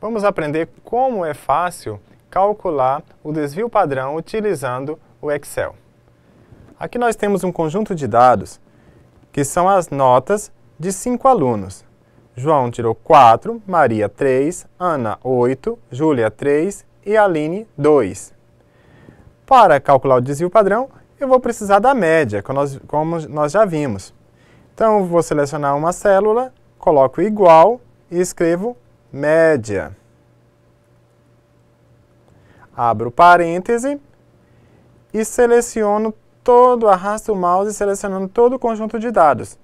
Vamos aprender como é fácil calcular o desvio padrão utilizando o Excel. Aqui nós temos um conjunto de dados que são as notas de cinco alunos. João tirou 4, Maria 3, Ana 8, Júlia 3 e Aline 2. Para calcular o desvio padrão, eu vou precisar da média, como nós, como nós já vimos. Então, eu vou selecionar uma célula, coloco igual e escrevo média. Abro parêntese e seleciono todo, arrasto o mouse selecionando todo o conjunto de dados.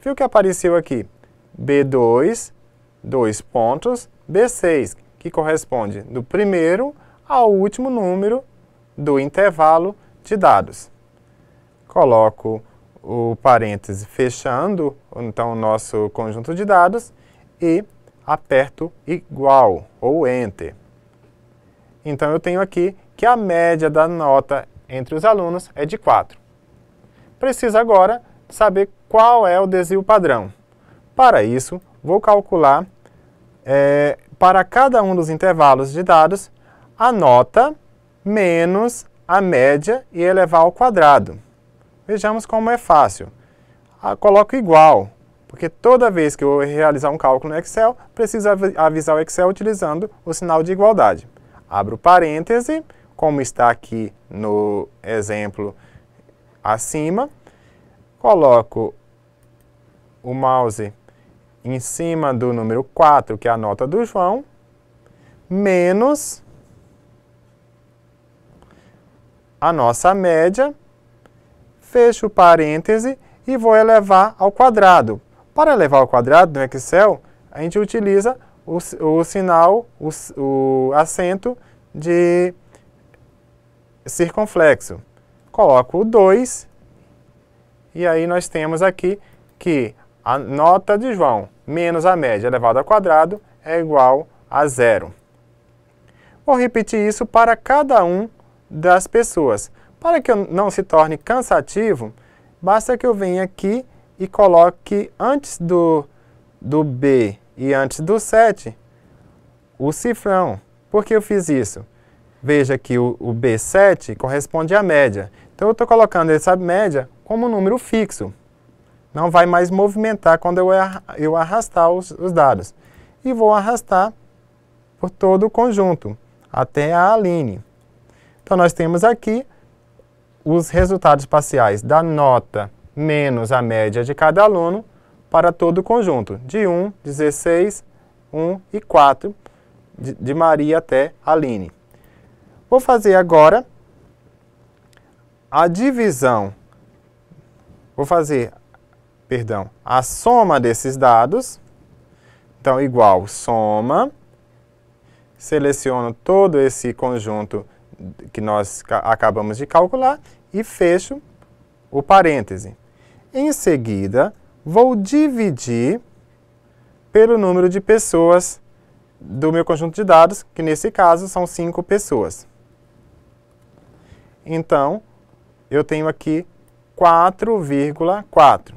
Viu que apareceu aqui? B2, dois pontos, B6, que corresponde do primeiro ao último número do intervalo de dados. Coloco o parêntese fechando, então, o nosso conjunto de dados, e aperto igual, ou Enter. Então, eu tenho aqui que a média da nota entre os alunos é de 4. Preciso agora saber qual é o desvio padrão. Para isso, vou calcular é, para cada um dos intervalos de dados a nota menos a média e elevar ao quadrado. Vejamos como é fácil. Ah, coloco igual, porque toda vez que eu realizar um cálculo no Excel, preciso avisar o Excel utilizando o sinal de igualdade. Abro parêntese, como está aqui no exemplo acima, coloco o mouse em cima do número 4, que é a nota do João, menos a nossa média, fecho parêntese e vou elevar ao quadrado. Para elevar ao quadrado no Excel, a gente utiliza o, o sinal, o, o acento de circunflexo. Coloco o 2 e aí nós temos aqui que a nota de João menos a média elevada ao quadrado é igual a zero. Vou repetir isso para cada um das pessoas. Para que não se torne cansativo, basta que eu venha aqui e coloque antes do, do B e antes do 7 o cifrão. Por que eu fiz isso? Veja que o, o B7 corresponde à média. Então eu estou colocando essa média como um número fixo. Não vai mais movimentar quando eu, eu arrastar os, os dados. E vou arrastar por todo o conjunto, até a Aline. Então, nós temos aqui os resultados parciais da nota menos a média de cada aluno para todo o conjunto, de 1, 16, 1 e 4, de Maria até Aline. Vou fazer agora a divisão, vou fazer, perdão, a soma desses dados, então igual soma, seleciono todo esse conjunto que nós acabamos de calcular e fecho o parêntese. Em seguida, vou dividir pelo número de pessoas do meu conjunto de dados, que nesse caso são 5 pessoas. Então, eu tenho aqui 4,4.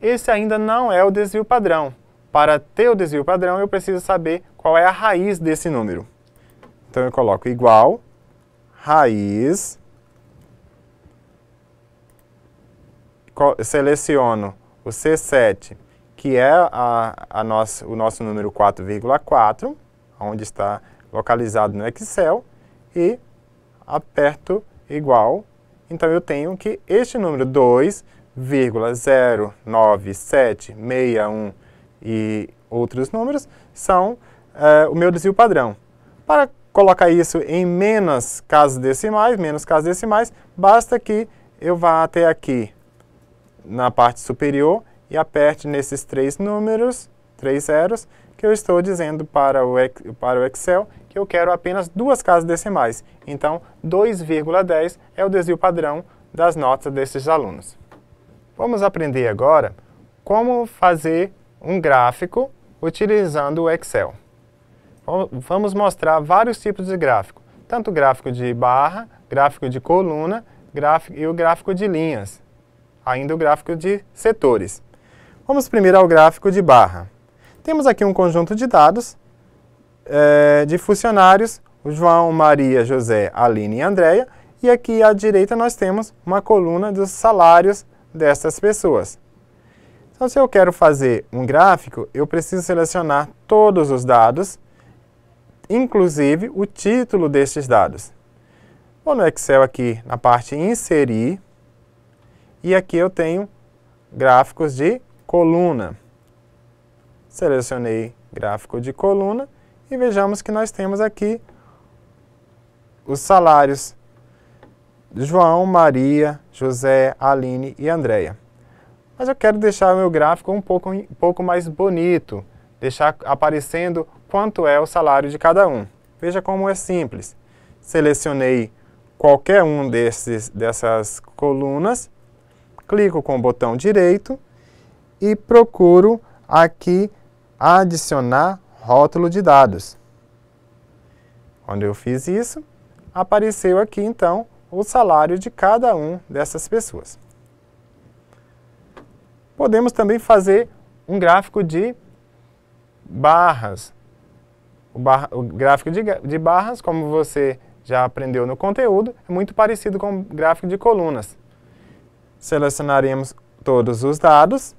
Esse ainda não é o desvio padrão. Para ter o desvio padrão, eu preciso saber qual é a raiz desse número. Então, eu coloco igual raiz, seleciono o C7, que é a, a nossa, o nosso número 4,4, onde está localizado no Excel, e aperto igual. Então, eu tenho que este número 2,09761 e outros números são é, o meu desvio padrão. Para colocar isso em menos casas decimais, menos casas decimais, basta que eu vá até aqui na parte superior e aperte nesses três números, três zeros, que eu estou dizendo para o, para o Excel que eu quero apenas duas casas decimais. Então, 2,10 é o desvio padrão das notas desses alunos. Vamos aprender agora como fazer um gráfico utilizando o Excel vamos mostrar vários tipos de gráfico, tanto gráfico de barra, gráfico de coluna gráfico, e o gráfico de linhas, ainda o gráfico de setores. Vamos primeiro ao gráfico de barra. Temos aqui um conjunto de dados é, de funcionários, João, Maria, José, Aline e Andréia, e aqui à direita nós temos uma coluna dos salários dessas pessoas. Então, se eu quero fazer um gráfico, eu preciso selecionar todos os dados inclusive o título destes dados. Vou no Excel aqui na parte inserir e aqui eu tenho gráficos de coluna. Selecionei gráfico de coluna e vejamos que nós temos aqui os salários João, Maria, José, Aline e Andréia. Mas eu quero deixar o meu gráfico um pouco, um pouco mais bonito deixar aparecendo quanto é o salário de cada um. Veja como é simples. Selecionei qualquer um desses, dessas colunas, clico com o botão direito e procuro aqui adicionar rótulo de dados. Quando eu fiz isso, apareceu aqui então o salário de cada um dessas pessoas. Podemos também fazer um gráfico de barras. O, bar, o gráfico de, de barras, como você já aprendeu no conteúdo, é muito parecido com o gráfico de colunas. Selecionaremos todos os dados.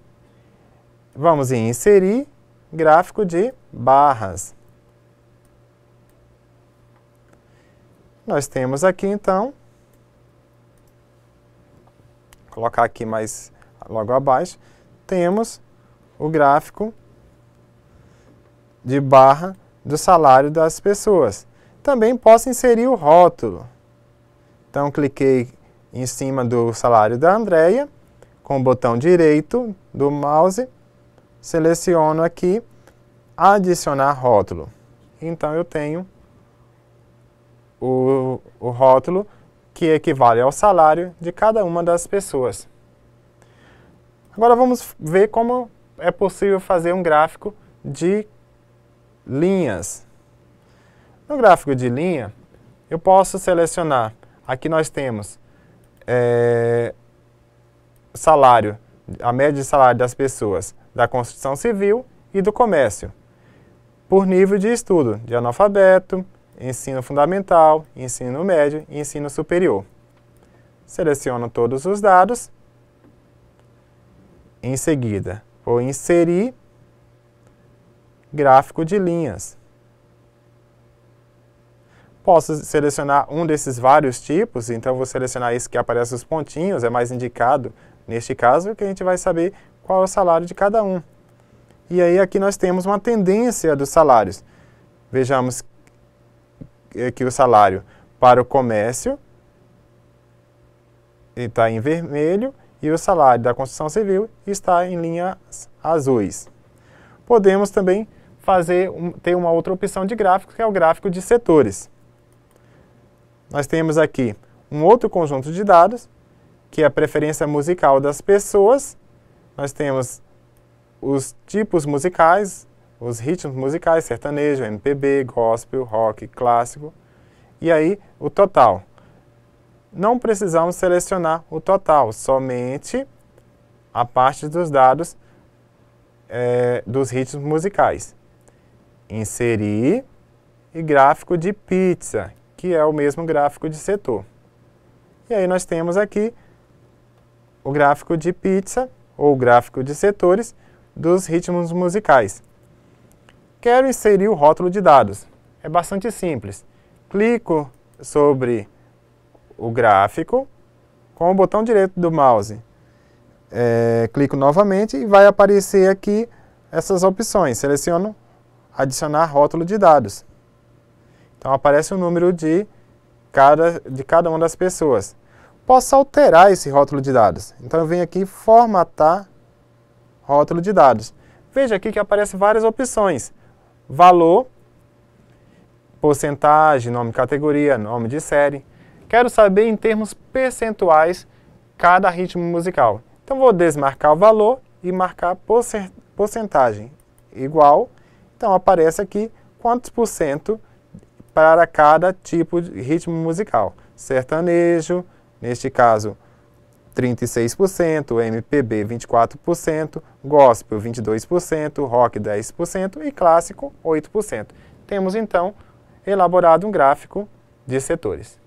Vamos em inserir gráfico de barras. Nós temos aqui, então, colocar aqui mais logo abaixo, temos o gráfico de barra do salário das pessoas. Também posso inserir o rótulo. Então, cliquei em cima do salário da Andrea, com o botão direito do mouse, seleciono aqui adicionar rótulo. Então, eu tenho o, o rótulo que equivale ao salário de cada uma das pessoas. Agora vamos ver como é possível fazer um gráfico de linhas. No gráfico de linha, eu posso selecionar, aqui nós temos é, salário, a média de salário das pessoas da construção civil e do comércio, por nível de estudo, de analfabeto, ensino fundamental, ensino médio e ensino superior. Seleciono todos os dados. Em seguida, vou inserir gráfico de linhas. Posso selecionar um desses vários tipos, então vou selecionar esse que aparece os pontinhos, é mais indicado neste caso, que a gente vai saber qual é o salário de cada um. E aí aqui nós temos uma tendência dos salários. Vejamos que eh, o salário para o comércio está em vermelho e o salário da construção civil está em linhas azuis. Podemos também fazer um, ter uma outra opção de gráfico, que é o gráfico de setores. Nós temos aqui um outro conjunto de dados, que é a preferência musical das pessoas. Nós temos os tipos musicais, os ritmos musicais, sertanejo, MPB, gospel, rock, clássico. E aí, o total. Não precisamos selecionar o total, somente a parte dos dados é, dos ritmos musicais inserir e gráfico de pizza, que é o mesmo gráfico de setor. E aí nós temos aqui o gráfico de pizza, ou gráfico de setores, dos ritmos musicais. Quero inserir o rótulo de dados. É bastante simples. Clico sobre o gráfico com o botão direito do mouse. É, clico novamente e vai aparecer aqui essas opções. Seleciono adicionar rótulo de dados. Então aparece o número de cada, de cada uma das pessoas. Posso alterar esse rótulo de dados. Então eu venho aqui formatar rótulo de dados. Veja aqui que aparecem várias opções. Valor, porcentagem, nome de categoria, nome de série. Quero saber em termos percentuais cada ritmo musical. Então vou desmarcar o valor e marcar porcentagem igual então aparece aqui quantos por cento para cada tipo de ritmo musical. Sertanejo, neste caso 36%, MPB 24%, gospel 22%, rock 10% e clássico 8%. Temos então elaborado um gráfico de setores.